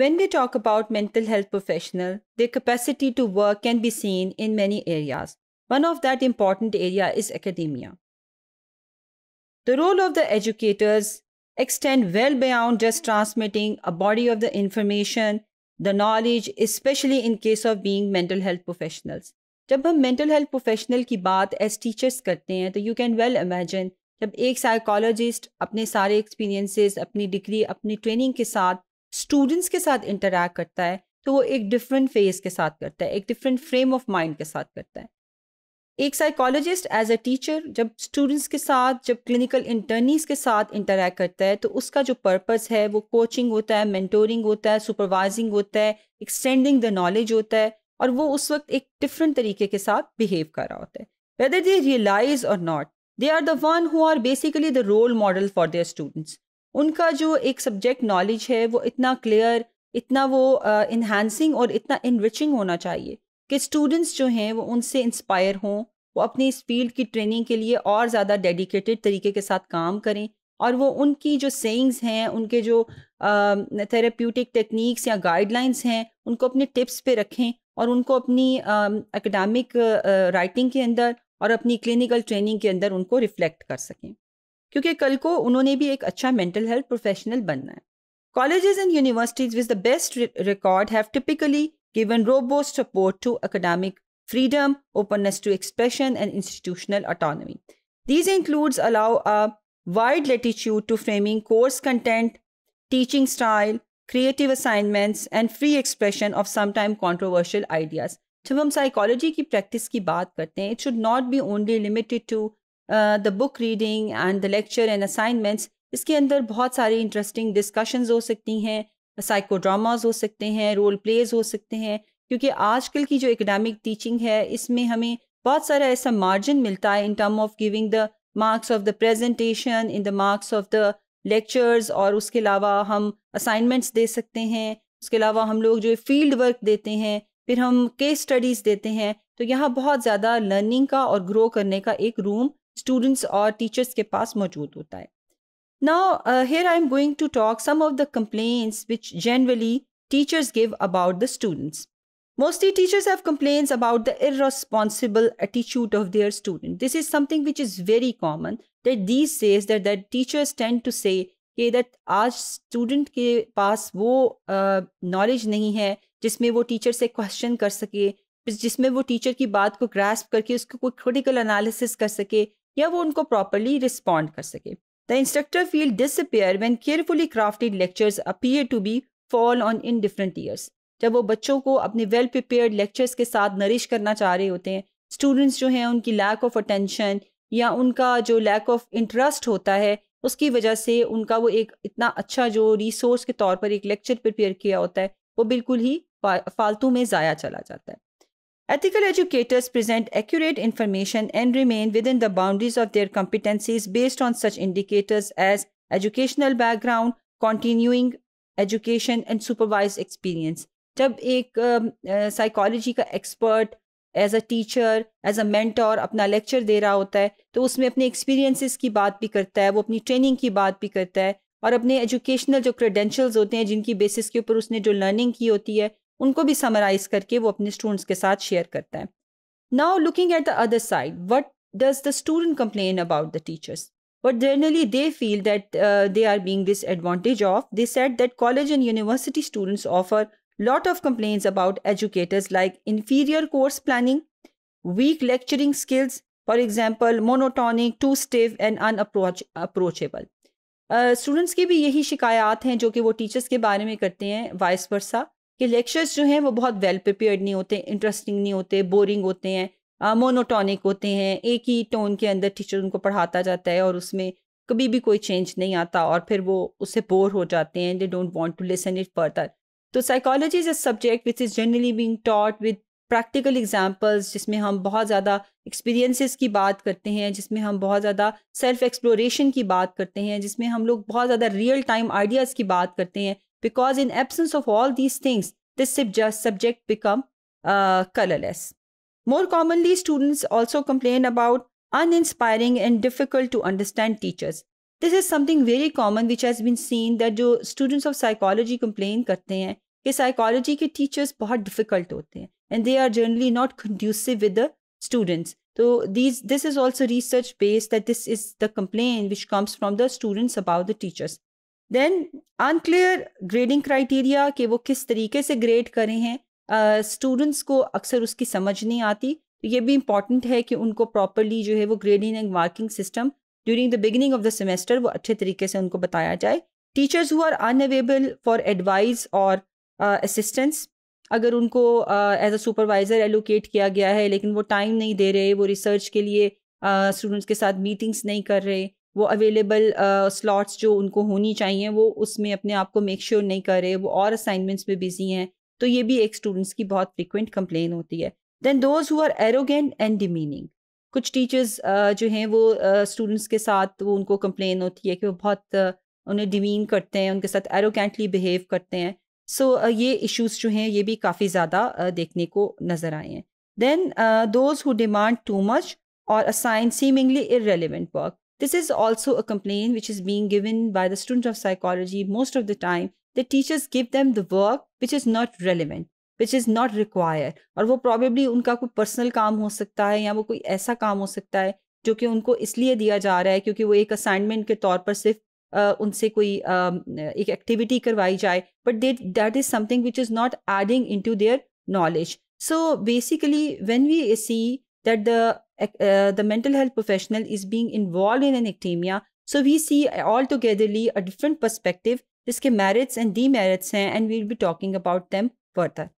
When we talk about mental health professional, their capacity to work can be seen in many areas. One of that important area is academia. The role of the educators extend well beyond just transmitting a body of the information, the knowledge, especially in case of being mental health professionals. जब हम mental health professional की बात as teachers करते हैं तो you can well imagine जब एक psychologist अपने सारे experiences, अपनी degree, अपनी training के साथ स्टूडेंट्स के साथ इंटरेक्ट करता है तो वो एक डिफरेंट फेज के साथ करता है एक डिफरेंट फ्रेम ऑफ माइंड के साथ करता है एक साइकोलॉजिस्ट एज अ टीचर जब स्टूडेंट्स के साथ जब क्लिनिकल इंटर्नीस के साथ इंटरेक्ट करता है तो उसका जो पर्पस है वो कोचिंग होता है मेंटोरिंग होता है सुपरवाइजिंग होता है एक्सटेंडिंग द नॉलेज होता है और वो उस वक्त एक डिफरेंट तरीके के साथ बिहेव कर रहा होता है whether they realise or not they are the one who are basically the role model for their students उनका जो एक सब्जेक्ट नॉलेज है वो इतना क्लियर इतना वो इन्हांसिंग uh, और इतना इनरिचिंग होना चाहिए कि स्टूडेंट्स जो हैं वो उनसे इंस्पायर हों वो अपनी इस फील्ड की ट्रेनिंग के लिए और ज़्यादा डेडिकेटेड तरीके के साथ काम करें और वो उनकी जो सेंग्स हैं उनके जो थेरेप्यूटिक टेक्निक्स या गाइडलाइंस हैं उनको अपने टिप्स पे रखें और उनको अपनी एकेडमिक राइटिंग के अंदर और अपनी क्लिनिकल ट्रेनिंग के अंदर उनको रिफ्लेक्ट कर सकें क्योंकि कल को उन्होंने भी एक अच्छा मेंटल हेल्थ प्रोफेशनल बनना है colleges and universities with the best record have typically given robust support to academic freedom openness to expression and institutional autonomy these includes allow a wide latitude to framing course content teaching style creative assignments and free expression of समाइम controversial ideas जब हम psychology की practice की बात करते हैं it should not be only limited to the book reading and the lecture and assignments इसके अंदर बहुत सारी इंटरेस्टिंग डिस्कशंस हो सकती हैं साइकोड्रामाज हो सकते हैं रोल प्लेज हो सकते हैं क्योंकि आजकल की जो एकेडमिक टीचिंग है इसमें हमें बहुत सारा ऐसा मार्जिन मिलता है in term of giving the marks of the presentation in the marks of the lectures और उसके अलावा हम असाइनमेंट्स दे सकते हैं उसके अलावा हम लोग जो फील्ड वर्क देते हैं फिर हम केस स्टडीज़ देते हैं तो यहाँ बहुत ज़्यादा लर्निंग का और ग्रो करने का एक रूम स्टूडेंट्स और टीचर्स के पास मौजूद होता है ना here I am going to talk some of the complaints which generally teachers give about the students mostly teachers have complaints about the irresponsible attitude of their student this is something which is very common that these sage teachers tend to say that आज student के पास वो knowledge uh, नहीं है जिसमें वो teacher से question कर सके जिसमें वो टीचर की बात को ग्रास्प करके उसको कोई क्रिटिकल एनालिसिस कर सके या वो उनको प्रॉपरली रिस्पॉन्ड कर सके the instructor feel disappear when carefully crafted lectures appear to be fall on indifferent ears जब वो बच्चों को अपने वेल प्रिपेयर्ड लेक्चर्स के साथ नरिश करना चाह रहे होते हैं स्टूडेंट्स जो हैं उनकी लैक ऑफ अटेंशन या उनका जो लैक ऑफ इंटरेस्ट होता है उसकी वजह से उनका वो एक इतना अच्छा जो रिसोर्स के तौर पर एक लेक्चर प्रिपेयर किया होता है वो बिल्कुल ही फालतू में ज़ाया चला जाता है Ethical educators present accurate information and remain within the boundaries of their competencies based on such indicators as educational background, continuing education and supervised experience. जब एक साइकोलॉजी का expert as a teacher as a mentor अपना lecture दे रहा होता है तो उसमें अपने एक्सपीरियंसेस की बात भी करता है वो अपनी ट्रेनिंग की बात भी करता है और अपने एजुकेशनल जो क्रेडेंशियल्स होते हैं जिनकी बेसिस के ऊपर उसने जो लर्निंग की होती है उनको भी समराइज करके वो अपने स्टूडेंट्स के साथ शेयर करता है now looking at the other side what does the student complain about the teachers but generally they feel that they are being disadvantage of they set that college and university students offer lot of complain about educators like inferior course planning weak lecturing skills for example monotonic to stave and unapproachable students की भी यही शिकायत हैं जो कि वो teachers के बारे में करते हैं वाइस वर्सा कि लेक्चर्स जो हैं वो बहुत वेल प्रिपेयर्ड नहीं होते इंटरेस्टिंग नहीं होते बोरिंग होते हैं मोनोटोनिक होते हैं एक ही टोन के अंदर टीचर उनको पढ़ाता जाता है और उसमें कभी भी कोई चेंज नहीं आता और फिर वो उससे बोर हो जाते हैं they don't want to listen it further तो psychology is a subject which is generally being taught with practical examples जिसमें हम बहुत ज़्यादा एक्सपीरियंसेस की बात करते हैं जिसमें हम बहुत ज़्यादा सेल्फ एक्सप्लोरेशन की बात करते हैं जिसमें हम लोग बहुत ज़्यादा रियल टाइम आइडियाज़ की बात करते हैं because in absence of all these things, this subject become uh, colorless. More commonly, students also complain about uninspiring and difficult to understand teachers. This is something very common which has been seen that जो students of psychology complain करते हैं कि psychology के teachers बहुत difficult होते हैं and they are generally not conducive with the students. So these this is also research based that this is the complaint which comes from the students about the teachers. Then unclear grading criteria कि वो किस तरीके से grade करें हैं students uh, को अक्सर उसकी समझ नहीं आती तो ये भी इम्पॉर्टेंट है कि उनको प्रॉपरली जो है वो grading and marking system during the beginning of the semester वो अच्छे तरीके से उनको बताया जाए teachers who are unavailable for advice और असिस्टेंस अगर उनको एज अ सुपरवाइज़र एलोकेट किया गया है लेकिन वो टाइम नहीं दे रहे वो रिसर्च के लिए स्टूडेंट्स uh, के साथ मीटिंग्स नहीं कर रहे वो अवेलेबल स्लॉट्स uh, जो उनको होनी चाहिए वो उसमें अपने आप को मेक श्योर sure नहीं कर रहे वो और असाइनमेंट्स में बिजी हैं तो ये भी एक स्टूडेंट्स की बहुत फ्रिक्वेंट कंप्लेन होती है then those who are arrogant and demeaning कुछ टीचर्स uh, जो हैं वो स्टूडेंट्स uh, के साथ वो उनको कंप्लेन होती है कि वो बहुत uh, उन्हें डिमीन करते हैं उनके साथ एरोगेंटली बिहेव करते हैं सो so, uh, ये इशूज़ जो हैं ये भी काफ़ी ज़्यादा uh, देखने को नज़र आए हैं then those who demand too much और assign seemingly irrelevant work This is also a complaint which is being given by the students of psychology most of the time. The teachers give them the work which is not relevant, which is not required. Or, probably unka a personal work sakta such work that is given to them because they an assignment ke assignment par sif, uh, unse koi, ek activity. Karwai jai. But that is something which is not adding into their knowledge. So basically, when we see that the uh, the mental health professional is being involved in an ectemia. So we see altogetherly a different perspective. This merits and demerits, and we'll be talking about them further.